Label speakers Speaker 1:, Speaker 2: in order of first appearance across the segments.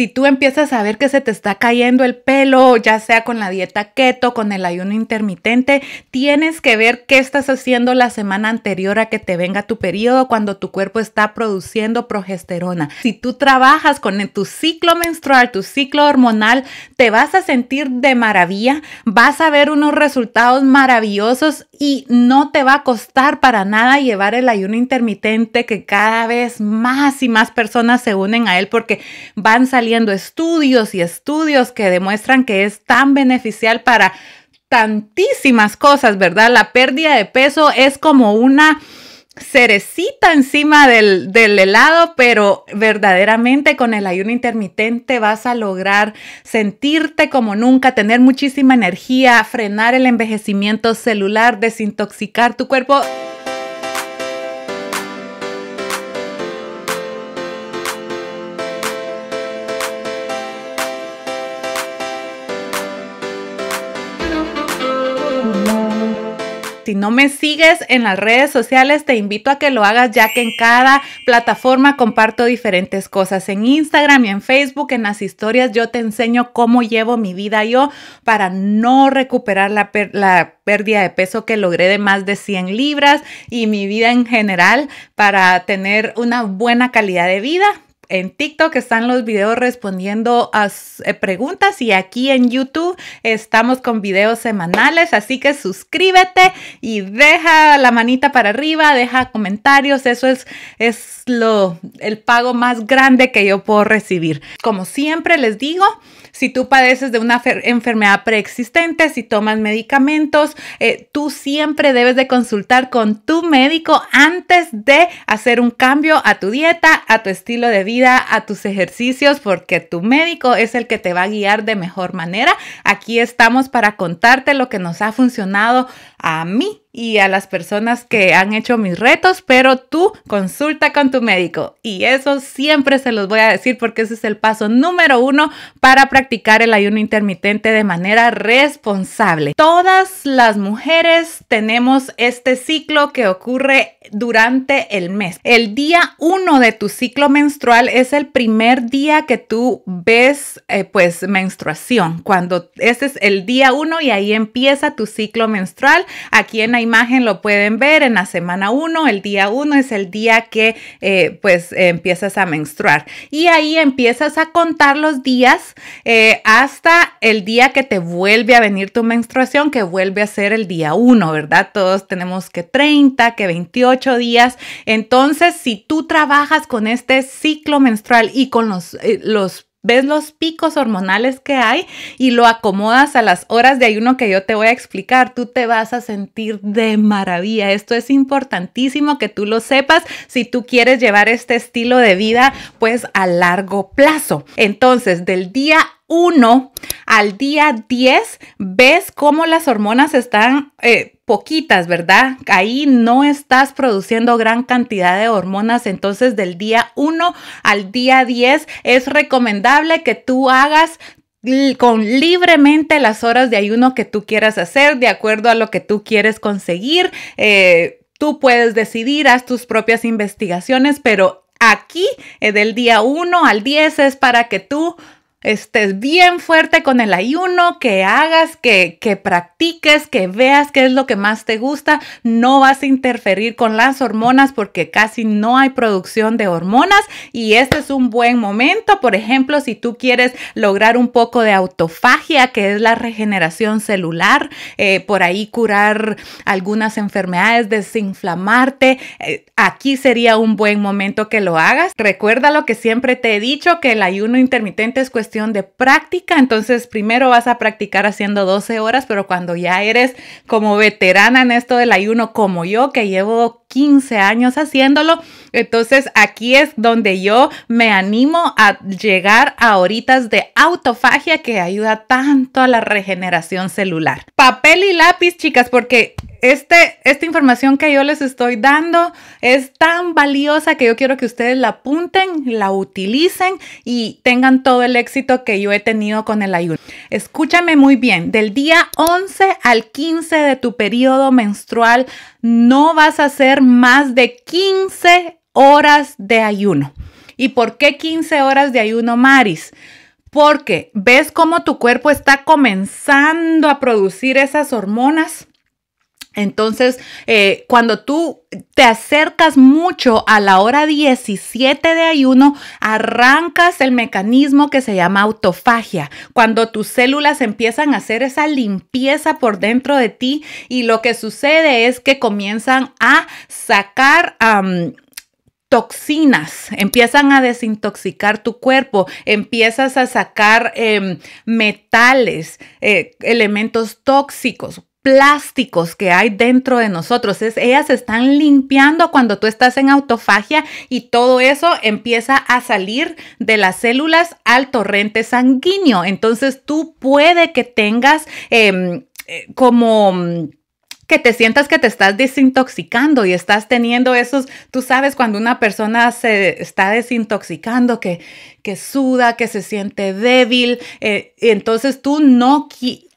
Speaker 1: si tú empiezas a ver que se te está cayendo el pelo, ya sea con la dieta keto, con el ayuno intermitente, tienes que ver qué estás haciendo la semana anterior a que te venga tu periodo cuando tu cuerpo está produciendo progesterona. Si tú trabajas con tu ciclo menstrual, tu ciclo hormonal, te vas a sentir de maravilla, vas a ver unos resultados maravillosos y no te va a costar para nada llevar el ayuno intermitente que cada vez más y más personas se unen a él porque van saliendo estudios y estudios que demuestran que es tan beneficial para tantísimas cosas, ¿verdad? La pérdida de peso es como una cerecita encima del, helado, pero verdaderamente con el ayuno intermitente vas a lograr sentirte como nunca, tener muchísima energía, frenar el envejecimiento celular, desintoxicar tu cuerpo. no me sigues en las redes sociales, te invito a que lo hagas ya que en cada plataforma comparto diferentes cosas. En Instagram y en Facebook, en las historias, yo te enseño cómo llevo mi vida yo para no recuperar la, pérdida de peso que logré de más de 100 libras y mi vida en general para tener una buena calidad de vida en TikTok están los videos respondiendo a eh, preguntas y aquí en YouTube estamos con videos semanales, así que suscríbete y deja la manita para arriba, deja comentarios, eso es, es lo, el pago más grande que yo puedo recibir. Como siempre les digo, si tú padeces de una enfermedad preexistente, si tomas medicamentos, eh, tú siempre debes de consultar con tu médico antes de hacer un cambio a tu dieta, a tu estilo de vida a tus ejercicios porque tu médico es el que te va a guiar de mejor manera. Aquí estamos para contarte lo que nos ha funcionado a mí y a las personas que han hecho mis retos, pero tú consulta con tu médico. Y eso siempre se los voy a decir porque ese es el paso número uno para practicar el ayuno intermitente de manera responsable. Todas las mujeres tenemos este ciclo que ocurre durante el mes. El día uno de tu ciclo menstrual es el primer día que tú ves eh, pues menstruación. Cuando ese es el día uno y ahí empieza tu ciclo menstrual Aquí en la imagen lo pueden ver en la semana 1, el día 1 es el día que eh, pues empiezas a menstruar y ahí empiezas a contar los días eh, hasta el día que te vuelve a venir tu menstruación, que vuelve a ser el día 1, ¿verdad? Todos tenemos que 30, que 28 días. Entonces, si tú trabajas con este ciclo menstrual y con los, eh, los ves los picos hormonales que hay y lo acomodas a las horas de ayuno que yo te voy a explicar, tú te vas a sentir de maravilla. Esto es importantísimo que tú lo sepas si tú quieres llevar este estilo de vida pues a largo plazo. Entonces, del día 1 al día 10, ves cómo las hormonas están... Eh, poquitas, ¿verdad? Ahí no estás produciendo gran cantidad de hormonas, entonces del día 1 al día 10 es recomendable que tú hagas con libremente las horas de ayuno que tú quieras hacer, de acuerdo a lo que tú quieres conseguir. Eh, tú puedes decidir, haz tus propias investigaciones, pero aquí eh, del día 1 al 10 es para que tú estés bien fuerte con el ayuno, que hagas, que, practiques, que veas qué es lo que más te gusta. No vas a interferir con las hormonas porque casi no hay producción de hormonas y este es un buen momento. Por ejemplo, si tú quieres lograr un poco de autofagia, que es la regeneración celular, eh, por ahí curar algunas enfermedades, desinflamarte, eh, aquí sería un buen momento que lo hagas. Recuerda lo que siempre te he dicho, que el ayuno intermitente es cuestión de práctica, entonces primero vas a practicar haciendo 12 horas, pero cuando ya eres como veterana en esto del ayuno como yo, que llevo 15 años haciéndolo, entonces aquí es donde yo me animo a llegar a horitas de autofagia que ayuda tanto a la regeneración celular. Papel y lápiz, chicas, porque este, esta información que yo les estoy dando es tan valiosa que yo quiero que ustedes la apunten, la utilicen y tengan todo el éxito que yo he tenido con el ayuno. Escúchame muy bien, del día 11 al 15 de tu periodo menstrual no vas a hacer más de 15 horas de ayuno. ¿Y por qué 15 horas de ayuno, Maris? Porque ves cómo tu cuerpo está comenzando a producir esas hormonas entonces, eh, cuando tú te acercas mucho a la hora 17 de ayuno, arrancas el mecanismo que se llama autofagia, cuando tus células empiezan a hacer esa limpieza por dentro de ti y lo que sucede es que comienzan a sacar... toxinas, empiezan a desintoxicar tu cuerpo, empiezas a sacar em, metales, eh, elementos tóxicos plásticos que hay dentro de nosotros. Es, ellas están limpiando cuando tú estás en autofagia y todo eso empieza a salir de las células al torrente sanguíneo. Entonces tú puede que tengas em, eh, como que te sientas que te estás desintoxicando y estás teniendo esos, tú sabes, cuando una persona se está desintoxicando, que, que suda, que se siente débil, eh, entonces tú no,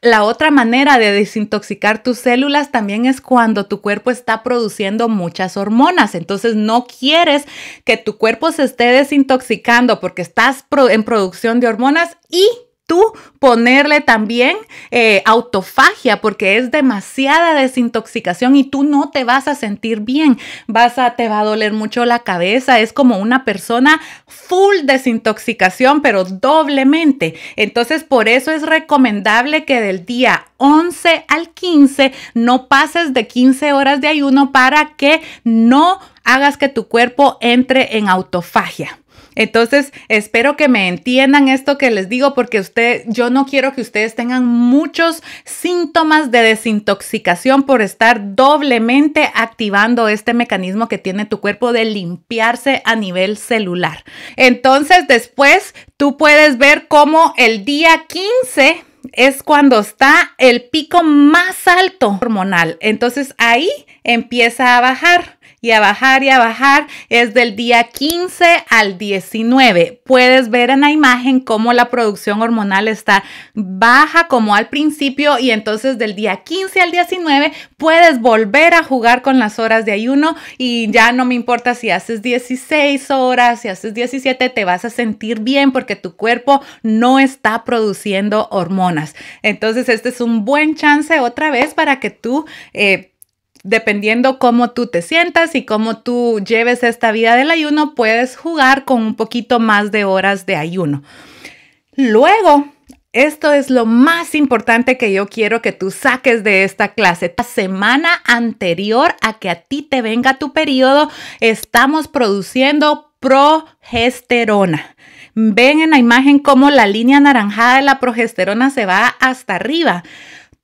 Speaker 1: la otra manera de desintoxicar tus células también es cuando tu cuerpo está produciendo muchas hormonas. Entonces no quieres que tu cuerpo se esté desintoxicando porque estás en producción de hormonas y tú ponerle también eh, autofagia porque es demasiada desintoxicación y tú no te vas a sentir bien, vas a, te va a doler mucho la cabeza, es como una persona full desintoxicación, pero doblemente. Entonces, por eso es recomendable que del día 11 al 15 no pases de 15 horas de ayuno para que no hagas que tu cuerpo entre en autofagia. Entonces, espero que me entiendan esto que les digo porque usted, yo no quiero que ustedes tengan muchos síntomas de desintoxicación por estar doblemente activando este mecanismo que tiene tu cuerpo de limpiarse a nivel celular. Entonces, después tú puedes ver cómo el día 15 es cuando está el pico más alto hormonal. Entonces ahí empieza a bajar y a bajar y a bajar. Es del día 15 al 19. Puedes ver en la imagen cómo la producción hormonal está baja como al principio y entonces del día 15 al 19 puedes volver a jugar con las horas de ayuno y ya no me importa si haces 16 horas, si haces 17, te vas a sentir bien porque tu cuerpo no está produciendo hormonas. Entonces este es un buen chance otra vez para que tú... Eh, dependiendo cómo tú te sientas y cómo tú lleves esta vida del ayuno, puedes jugar con un poquito más de horas de ayuno. Luego, esto es lo más importante que yo quiero que tú saques de esta clase. La semana anterior a que a ti te venga tu periodo, estamos produciendo progesterona. Ven en la imagen cómo la línea anaranjada de la progesterona se va hasta arriba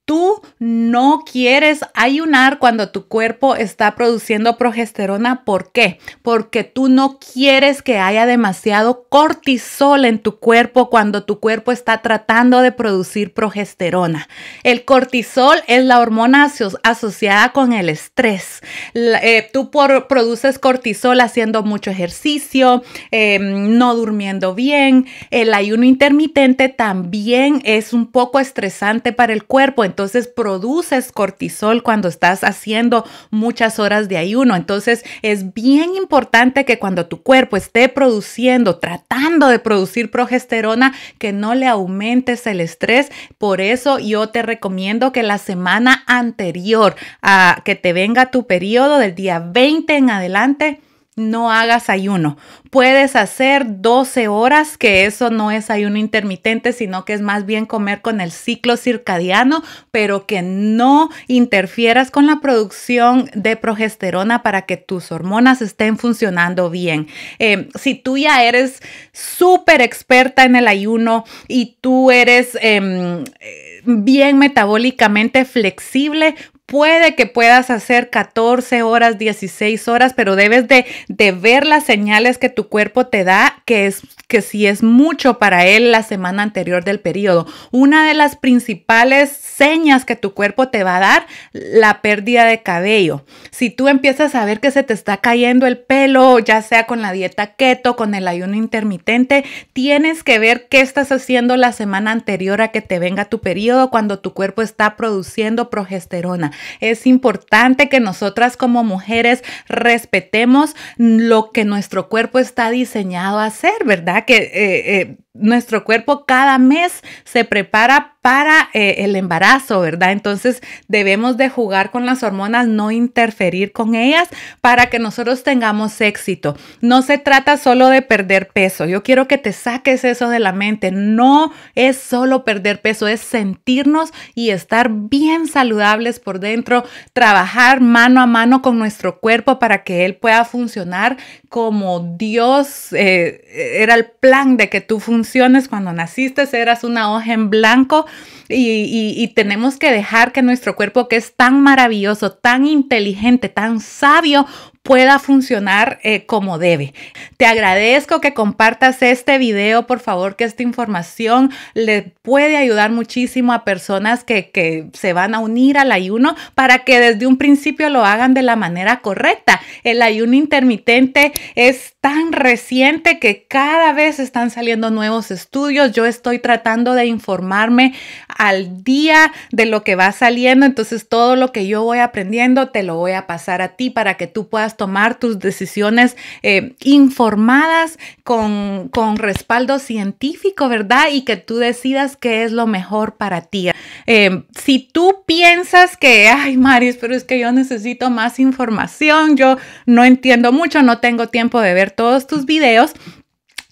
Speaker 1: tú no quieres ayunar cuando tu cuerpo está produciendo progesterona. ¿Por qué? Porque tú no quieres que haya demasiado cortisol en tu cuerpo cuando tu cuerpo está tratando de producir progesterona. El cortisol es la hormona asociada con el estrés. Eh, tú produces cortisol haciendo mucho ejercicio, em, no durmiendo bien. El ayuno intermitente también es un poco estresante para el cuerpo entonces produces cortisol cuando estás haciendo muchas horas de ayuno. Entonces es bien importante que cuando tu cuerpo esté produciendo, tratando de producir progesterona, que no le aumentes el estrés. Por eso yo te recomiendo que la semana anterior a que te venga tu periodo del día 20 en adelante, no hagas ayuno. Puedes hacer 12 horas, que eso no es ayuno intermitente, sino que es más bien comer con el ciclo circadiano, pero que no interfieras con la producción de progesterona para que tus hormonas estén funcionando bien. Eh, si tú ya eres súper experta en el ayuno y tú eres em, eh, bien metabólicamente flexible, Puede que puedas hacer 14 horas, 16 horas, pero debes de, ver las señales que tu cuerpo te da, que, es, que si es mucho para él la semana anterior del periodo. Una de las principales señas que tu cuerpo te va a dar, la pérdida de cabello. Si tú empiezas a ver que se te está cayendo el pelo, ya sea con la dieta keto, con el ayuno intermitente, tienes que ver qué estás haciendo la semana anterior a que te venga tu periodo cuando tu cuerpo está produciendo progesterona. Es importante que nosotras como mujeres respetemos lo que nuestro cuerpo está diseñado a hacer, ¿verdad? Que eh, eh, nuestro cuerpo cada mes se prepara para eh, el embarazo, ¿verdad? Entonces debemos de jugar con las hormonas, no interferir con ellas para que nosotros tengamos éxito. No se trata solo de perder peso. Yo quiero que te saques eso de la mente. No es solo perder peso, es sentirnos y estar bien saludables por dentro, trabajar mano a mano con nuestro cuerpo para que él pueda funcionar como Dios eh, era el plan de que tú funciones cuando naciste eras una hoja en blanco y, y tenemos que dejar que nuestro cuerpo, que es tan maravilloso, tan inteligente, tan sabio, pueda funcionar eh, como debe. Te agradezco que compartas este video, por favor, que esta información le puede ayudar muchísimo a personas que se van a unir al ayuno para que desde un principio lo hagan de la manera correcta. El ayuno intermitente es tan reciente que cada vez están saliendo nuevos estudios. Yo estoy tratando de informarme al día de lo que va saliendo. Entonces todo lo que yo voy aprendiendo te lo voy a pasar a ti para que tú puedas tomar tus decisiones eh, informadas con, respaldo científico, ¿verdad? Y que tú decidas qué es lo mejor para ti. Eh, si tú piensas que, ay, Maris, pero es que yo necesito más información, yo no entiendo mucho, no tengo tiempo de ver todos tus videos,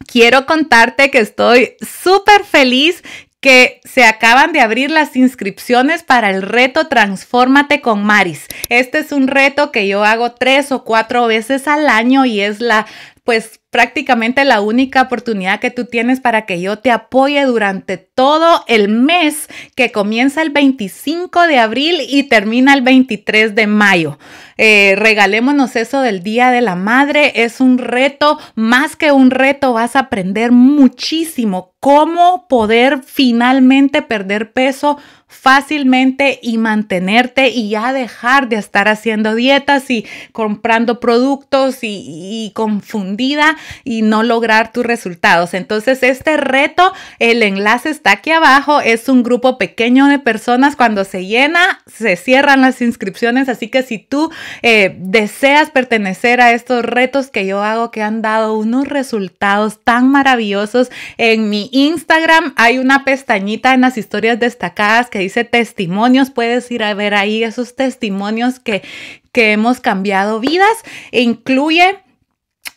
Speaker 1: quiero contarte que estoy súper feliz que se acaban de abrir las inscripciones para el reto Transfórmate con Maris. Este es un reto que yo hago tres o cuatro veces al año y es la pues prácticamente la única oportunidad que tú tienes para que yo te apoye durante todo el mes que comienza el 25 de abril y termina el 23 de mayo. Eh, regalémonos eso del Día de la Madre. Es un reto, más que un reto, vas a aprender muchísimo cómo poder finalmente perder peso fácilmente y mantenerte y ya dejar de estar haciendo dietas y comprando productos y confundida y no lograr tus resultados. Entonces, este reto, el enlace está aquí abajo, es un grupo pequeño de personas, cuando se llena, se cierran las inscripciones, así que si tú eh, deseas pertenecer a estos retos que yo hago, que han dado unos resultados tan maravillosos, en mi Instagram hay una pestañita en las historias destacadas que dice testimonios, puedes ir a ver ahí esos testimonios que, hemos cambiado vidas incluye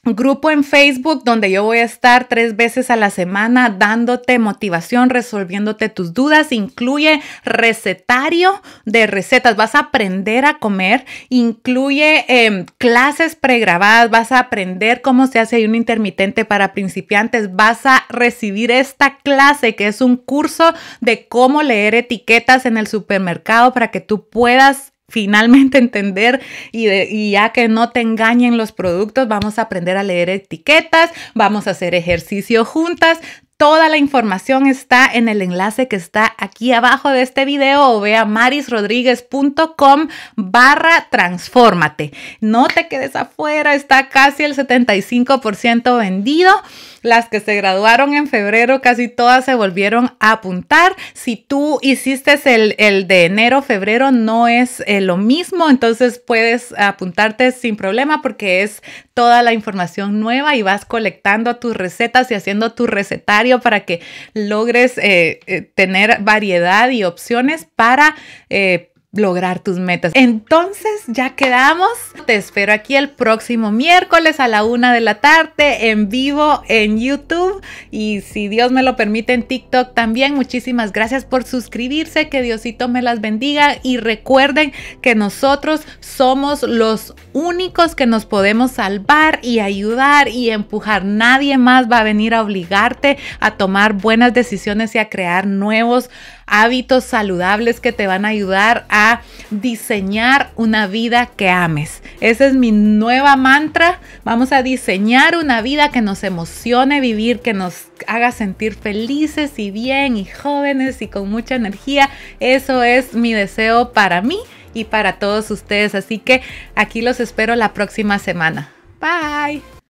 Speaker 1: grupo en Facebook donde yo voy a estar tres veces a la semana dándote motivación, resolviéndote tus dudas. Incluye recetario de recetas. Vas a aprender a comer. Incluye em, clases pregrabadas. Vas a aprender cómo se hace un intermitente para principiantes. Vas a recibir esta clase que es un curso de cómo leer etiquetas en el supermercado para que tú puedas finalmente entender y, ya que no te engañen los productos, vamos a aprender a leer etiquetas, vamos a hacer ejercicio juntas, Toda la información está en el enlace que está aquí abajo de este video o vea marisrodríguez.com barra transfórmate. No te quedes afuera, está casi el 75% vendido. Las que se graduaron en febrero, casi todas se volvieron a apuntar. Si tú hiciste el, de enero, febrero, no es eh, lo mismo, entonces puedes apuntarte sin problema porque es toda la información nueva y vas colectando tus recetas y haciendo tu recetario para que logres eh, eh, tener variedad y opciones para eh, lograr tus metas. Entonces ya quedamos. Te espero aquí el próximo miércoles a la una de la tarde en vivo en YouTube y si Dios me lo permite en TikTok también. Muchísimas gracias por suscribirse. Que Diosito me las bendiga y recuerden que nosotros somos los únicos que nos podemos salvar y ayudar y empujar. Nadie más va a venir a obligarte a tomar buenas decisiones y a crear nuevos hábitos saludables que te van a ayudar a diseñar una vida que ames. Esa es mi nueva mantra. Vamos a diseñar una vida que nos emocione vivir, que nos haga sentir felices y bien y jóvenes y con mucha energía. Eso es mi deseo para mí y para todos ustedes. Así que aquí los espero la próxima semana. Bye.